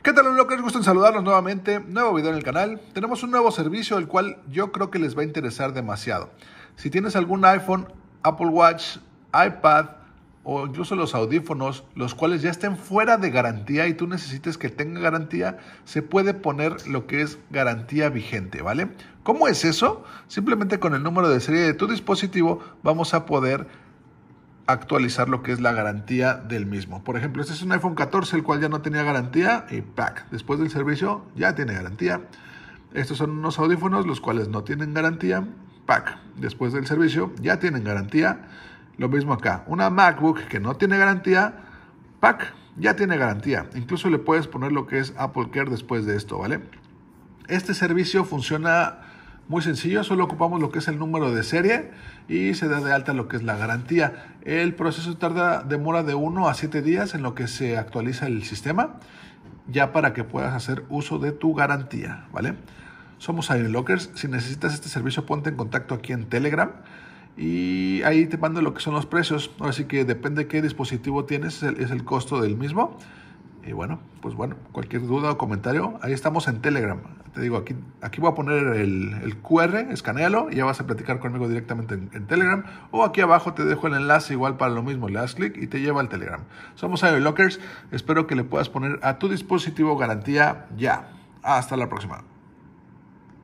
¿Qué tal, Unlockers? Gusto en saludarlos nuevamente. Nuevo video en el canal. Tenemos un nuevo servicio, el cual yo creo que les va a interesar demasiado. Si tienes algún iPhone, Apple Watch, iPad o incluso los audífonos, los cuales ya estén fuera de garantía y tú necesites que tenga garantía, se puede poner lo que es garantía vigente, ¿vale? ¿Cómo es eso? Simplemente con el número de serie de tu dispositivo vamos a poder actualizar lo que es la garantía del mismo. Por ejemplo, este es un iPhone 14, el cual ya no tenía garantía y pack. Después del servicio ya tiene garantía. Estos son unos audífonos los cuales no tienen garantía. Pack. Después del servicio ya tienen garantía. Lo mismo acá. Una MacBook que no tiene garantía. Pack. Ya tiene garantía. Incluso le puedes poner lo que es Apple Care después de esto, ¿vale? Este servicio funciona muy sencillo, solo ocupamos lo que es el número de serie y se da de alta lo que es la garantía. El proceso tarda, demora de 1 a 7 días en lo que se actualiza el sistema, ya para que puedas hacer uso de tu garantía, ¿vale? Somos Lockers si necesitas este servicio ponte en contacto aquí en Telegram y ahí te mando lo que son los precios. Así que depende qué dispositivo tienes, es el costo del mismo. Y bueno, pues bueno, cualquier duda o comentario, ahí estamos en Telegram. Te digo, aquí, aquí voy a poner el, QR, escanealo y ya vas a platicar conmigo directamente en, Telegram. O aquí abajo te dejo el enlace igual para lo mismo, le das clic y te lleva al Telegram. Somos Lockers, espero que le puedas poner a tu dispositivo garantía ya. Hasta la próxima.